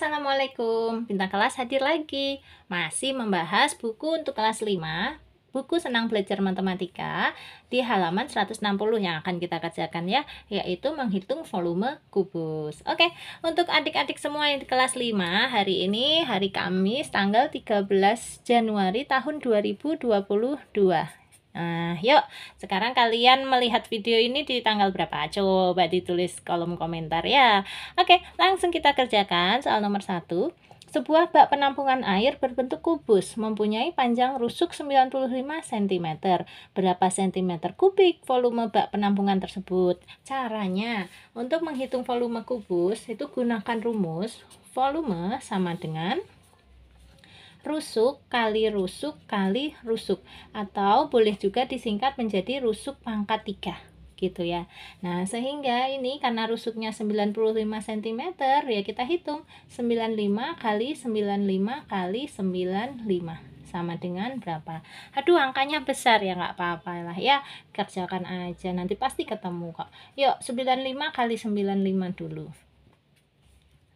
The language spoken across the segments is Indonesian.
Assalamualaikum. Bintang kelas hadir lagi. Masih membahas buku untuk kelas 5, buku Senang Belajar Matematika di halaman 160 yang akan kita kerjakan ya, yaitu menghitung volume kubus. Oke, untuk adik-adik semua yang di kelas 5, hari ini hari Kamis tanggal 13 Januari tahun 2022. Nah, yuk sekarang kalian melihat video ini di tanggal berapa? Coba ditulis kolom komentar ya. Oke, langsung kita kerjakan soal nomor 1. Sebuah bak penampungan air berbentuk kubus mempunyai panjang rusuk 95 cm. Berapa cm kubik volume bak penampungan tersebut? Caranya, untuk menghitung volume kubus itu gunakan rumus volume sama dengan rusuk kali rusuk kali rusuk atau boleh juga disingkat menjadi rusuk pangkat 3 gitu ya. Nah, sehingga ini karena rusuknya 95 cm ya kita hitung 95 kali 95 kali 95 sama dengan berapa. Aduh angkanya besar ya nggak apa-apa lah ya kerjakan aja nanti pasti ketemu kok. Yuk 95 kali 95 dulu.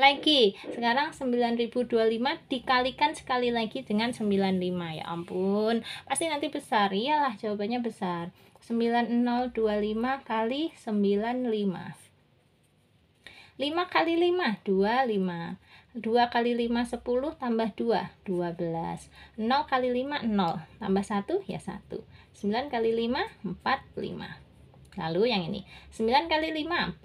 lagi sekarang 9025 dikalikan sekali lagi dengan 95 ya ampun pasti nanti besar iyalah jawabannya besar 9025 kali 95 5 kali 5 25 2 kali 5 10 tambah 2 12 0 kali 5 0 tambah 1 ya 1 9 kali 5 45 lalu yang ini 9 kali 5 45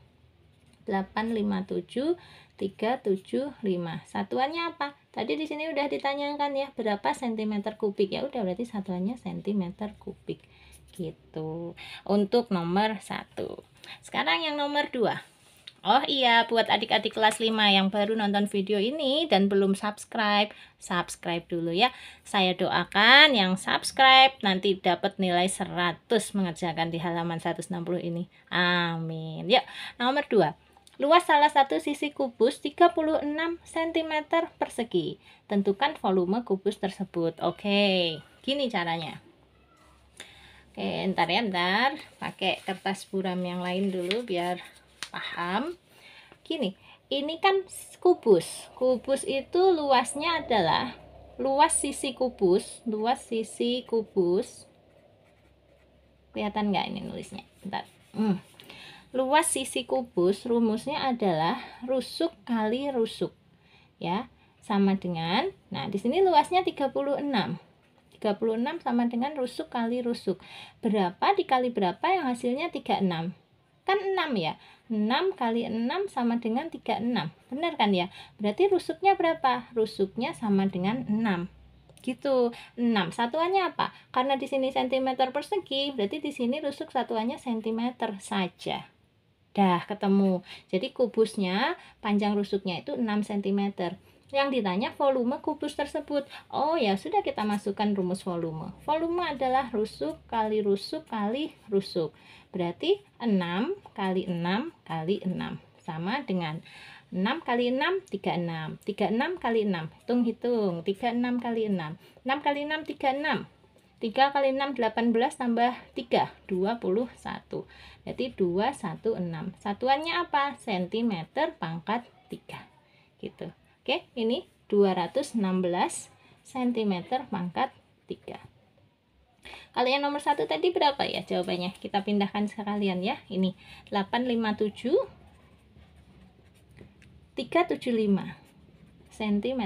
857 375. Satuannya apa? Tadi di sini udah ditanyakan ya, berapa sentimeter kubik? Ya udah berarti satuannya sentimeter kubik. Gitu. Untuk nomor 1. Sekarang yang nomor 2. Oh iya, buat adik-adik kelas 5 yang baru nonton video ini dan belum subscribe, subscribe dulu ya. Saya doakan yang subscribe nanti dapat nilai 100 mengerjakan di halaman 160 ini. Amin. Yuk, nomor 2. Luas salah satu sisi kubus 36 cm persegi. Tentukan volume kubus tersebut. Oke, gini caranya. Oke, ntar ya, ntar. Pakai kertas buram yang lain dulu biar paham. Gini, ini kan kubus. Kubus itu luasnya adalah luas sisi kubus. Luas sisi kubus. Kelihatan nggak ini nulisnya? Bentar. Hmm Luas sisi kubus rumusnya adalah rusuk kali rusuk. Ya, sama dengan nah di sini luasnya 36. 36 sama dengan rusuk kali rusuk. Berapa dikali berapa yang hasilnya 36? Kan 6 ya. 6 kali 6 sama dengan 36. Benar kan ya? Berarti rusuknya berapa? Rusuknya sama dengan 6 gitu. 6. Satuannya apa? Karena di sini sentimeter persegi, berarti di sini rusuk satuannya sentimeter saja. Dah ketemu. Jadi kubusnya panjang rusuknya itu 6 cm. Yang ditanya volume kubus tersebut. Oh ya sudah kita masukkan rumus volume. Volume adalah rusuk kali rusuk kali rusuk. Berarti 6 kali 6 kali 6. Sama dengan 6 kali 6, 36. 36 kali 6. Hitung-hitung. 36 kali 6. 6 kali 6, 36. 3 kali 6 18 tambah 3 21 berarti 216 satuannya apa sentimeter pangkat 3 gitu oke ini 216 cm pangkat 3 kalian nomor satu tadi berapa ya jawabannya kita pindahkan sekalian ya ini 857 375 cm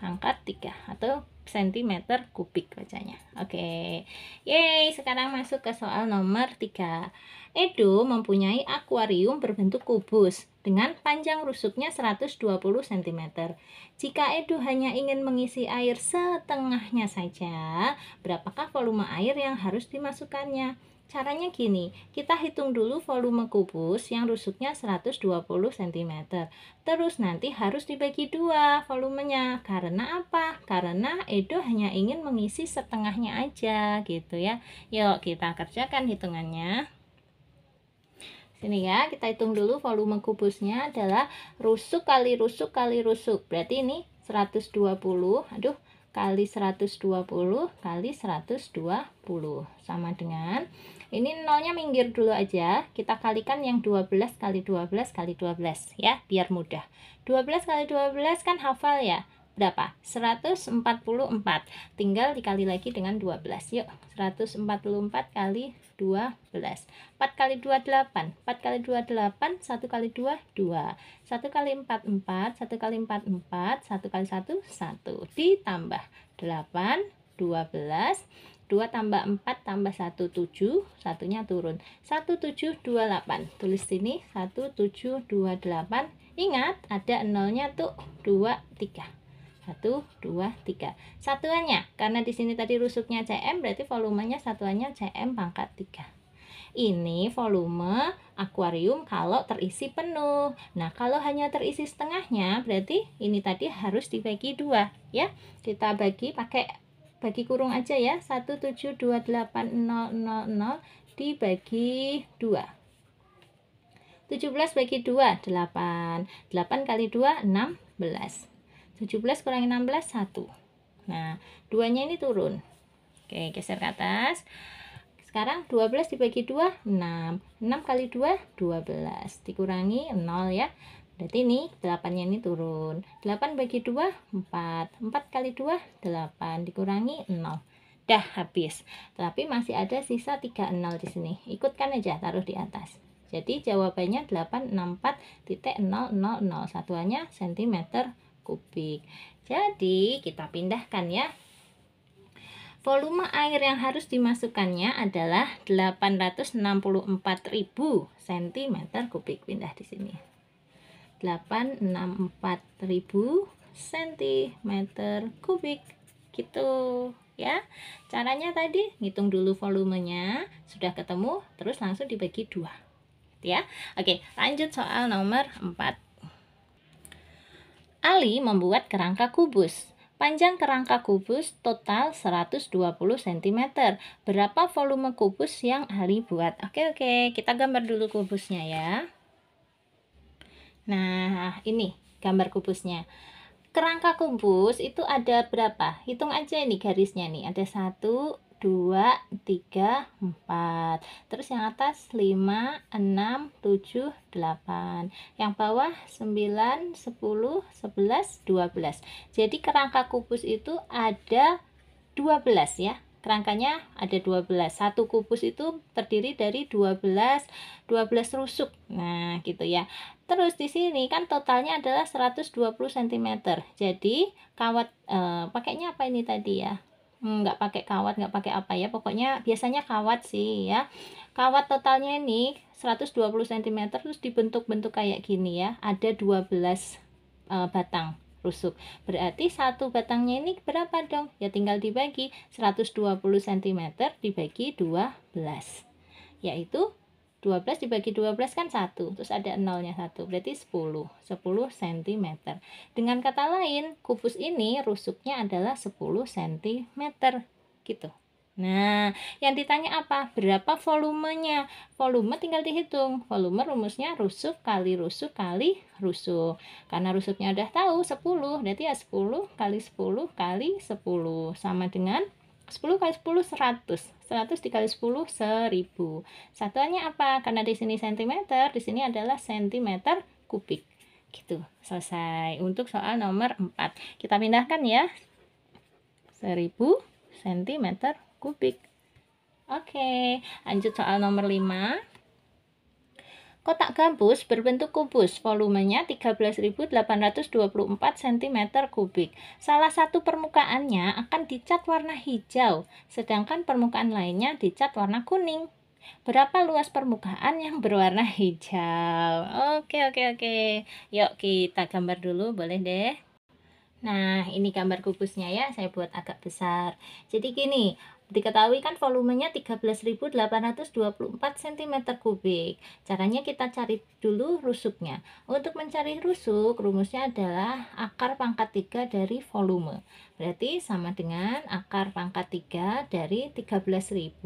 pangkat 3 atau cm kubik bacanya. Oke. Okay. sekarang masuk ke soal nomor 3. Edo mempunyai akuarium berbentuk kubus dengan panjang rusuknya 120 cm. Jika Edo hanya ingin mengisi air setengahnya saja, berapakah volume air yang harus dimasukkannya? Caranya gini, kita hitung dulu volume kubus yang rusuknya 120 cm. Terus nanti harus dibagi dua volumenya. Karena apa? Karena Edo hanya ingin mengisi setengahnya aja gitu ya. Yuk kita kerjakan hitungannya. Sini ya, kita hitung dulu volume kubusnya adalah rusuk kali rusuk kali rusuk. Berarti ini 120. Aduh, kali 120 kali 120 sama dengan ini nolnya minggir dulu aja kita kalikan yang 12 kali 12 kali 12 ya biar mudah 12 kali 12 kan hafal ya berapa? 144. Tinggal dikali lagi dengan 12. Yuk, 144 kali 12. 4 kali 2 8, 4 kali 2 8, 1 kali 2 2. 1 kali 4 4, 1 kali 4 4, 1 kali 1 1. Ditambah 8 12 2 tambah 4 tambah 1 7 satunya turun 1728 tulis sini 1728 ingat ada nolnya tuh 2 3 1 2 3. Satuannya, karena di sini tadi rusuknya CM, berarti volumenya satuannya CM pangkat 3 ini volume akuarium kalau terisi penuh. Nah, kalau hanya terisi setengahnya, berarti ini tadi harus dibagi 2 ya. Kita bagi pakai bagi kurung aja ya, 1728000 dibagi 2. 17 bagi 2, 8. 8 kali 2, 16. 17 kurangi 16, 1. Nah, duanya ini turun. Oke, geser ke atas. Sekarang 12 dibagi 2, 6. 6 kali 2, 12. Dikurangi 0 ya. Berarti ini 8-nya ini turun. 8 bagi 2, 4. 4 kali 2, 8. Dikurangi 0 dah habis. Tapi masih ada sisa 3 0 di sini. Ikutkan aja taruh di atas. Jadi jawabannya 864.0001 satuannya cm kubik. Jadi, kita pindahkan ya. Volume air yang harus dimasukkannya adalah 864.000 cm kubik. Pindah di sini. 864.000 cm kubik. Gitu ya. Caranya tadi ngitung dulu volumenya, sudah ketemu, terus langsung dibagi dua gitu ya. Oke, lanjut soal nomor 4. Ali membuat kerangka kubus. Panjang kerangka kubus total 120 cm. Berapa volume kubus yang Ali buat? Oke, oke. Kita gambar dulu kubusnya ya. Nah, ini gambar kubusnya. Kerangka kubus itu ada berapa? Hitung aja ini garisnya nih. Ada 1, 2, 3, 4 Terus yang atas 5, 6, 7, 8 Yang bawah 9, 10, 11, 12 Jadi kerangka kubus itu ada 12 ya Kerangkanya ada 12 Satu kubus itu terdiri dari 12 12 rusuk Nah gitu ya Terus di sini kan totalnya adalah 120 cm Jadi kawat e, pakainya apa ini tadi ya Hmm, nggak pakai kawat nggak pakai apa ya pokoknya biasanya kawat sih ya kawat totalnya ini 120 cm terus dibentuk-bentuk kayak gini ya ada 12 uh, eh, batang rusuk. Berarti satu batangnya ini berapa dong? Ya tinggal dibagi 120 cm dibagi 12 yaitu 12 dibagi 12 kan 1, terus ada nolnya 1, berarti 10, 10 cm. Dengan kata lain, kubus ini rusuknya adalah 10 cm, gitu. Nah, yang ditanya apa? Berapa volumenya? Volume tinggal dihitung. Volume rumusnya rusuk kali rusuk kali rusuk. Karena rusuknya udah tahu 10, berarti ya 10 kali 10 kali 10 sama dengan 10 kali 10 100. 100 dikali 10 1000. Satuannya apa? Karena di sini sentimeter, di sini adalah sentimeter kubik. Gitu. Selesai untuk soal nomor 4. Kita pindahkan ya. 1000 cm kubik. Oke, lanjut soal nomor 5. Kotak gambus berbentuk kubus, volumenya 13.824 cm kubik. Salah satu permukaannya akan dicat warna hijau, sedangkan permukaan lainnya dicat warna kuning. Berapa luas permukaan yang berwarna hijau? Oke, oke, oke. Yuk kita gambar dulu, boleh deh. Nah, ini gambar kubusnya ya, saya buat agak besar. Jadi gini, Diketahui kan volumenya 13.824 cm kubik. Caranya kita cari dulu rusuknya. Untuk mencari rusuk, rumusnya adalah akar pangkat 3 dari volume. Berarti sama dengan akar pangkat 3 dari 13.824.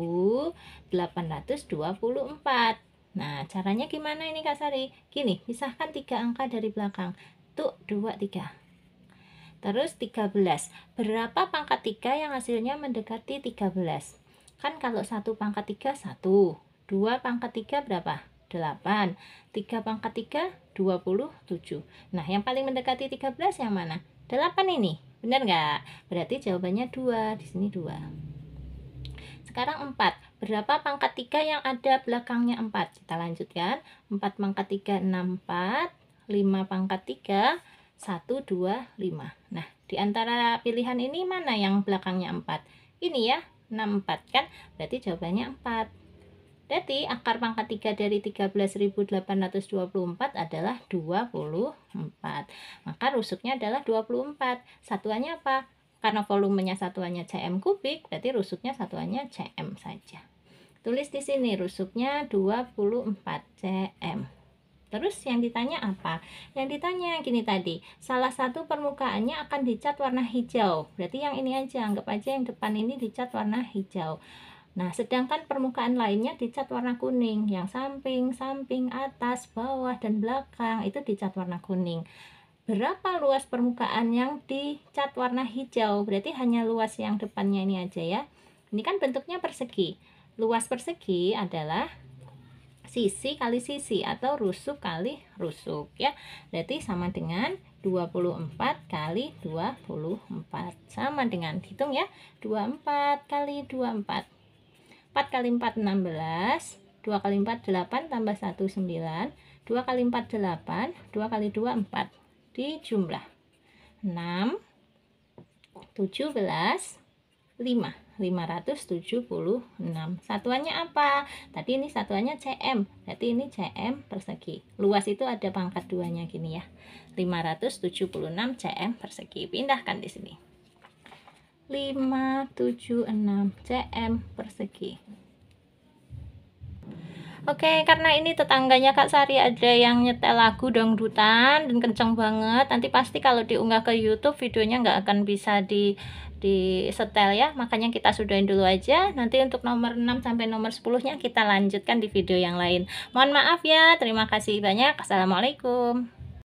Nah, caranya gimana ini Kak Sari? Gini, pisahkan tiga angka dari belakang. Tuh, dua, tiga. Terus 13. Berapa pangkat 3 yang hasilnya mendekati 13? Kan kalau 1 pangkat 3, 1. 2 pangkat 3 berapa? 8. 3 pangkat 3, 27. Nah, yang paling mendekati 13 yang mana? 8 ini. Benar nggak? Berarti jawabannya 2. Di sini 2. Sekarang 4. Berapa pangkat 3 yang ada belakangnya 4? Kita lanjutkan. 4 pangkat 3, 6, 4. 5 pangkat 3, 1, 2, 5. Nah, di antara pilihan ini mana yang belakangnya 4? Ini ya, 6, 4 kan? Berarti jawabannya 4. Berarti akar pangkat 3 dari 13.824 adalah 24. Maka rusuknya adalah 24. Satuannya apa? Karena volumenya satuannya cm kubik, berarti rusuknya satuannya cm saja. Tulis di sini rusuknya 24 cm. Terus yang ditanya apa? Yang ditanya gini tadi, salah satu permukaannya akan dicat warna hijau. Berarti yang ini aja, anggap aja yang depan ini dicat warna hijau. Nah, sedangkan permukaan lainnya dicat warna kuning. Yang samping, samping, atas, bawah, dan belakang itu dicat warna kuning. Berapa luas permukaan yang dicat warna hijau? Berarti hanya luas yang depannya ini aja ya. Ini kan bentuknya persegi. Luas persegi adalah sisi kali sisi atau rusuk kali rusuk ya. Berarti sama dengan 24 kali 24 sama dengan hitung ya. 24 kali 24. 4 kali 4 16, 2 kali 4 8 tambah 1 9, 2 kali 4 8, 2 kali 2 4. Di jumlah 6 17 5 576. Satuannya apa? Tadi ini satuannya cm. Berarti ini cm persegi. Luas itu ada pangkat duanya gini ya. 576 cm persegi. Pindahkan di sini. 576 cm persegi. Oke, karena ini tetangganya Kak Sari ada yang nyetel lagu dangdutan dan kenceng banget. Nanti pasti kalau diunggah ke YouTube videonya nggak akan bisa di di setel ya makanya kita sudahin dulu aja nanti untuk nomor 6 sampai nomor 10 nya kita lanjutkan di video yang lain mohon maaf ya terima kasih banyak assalamualaikum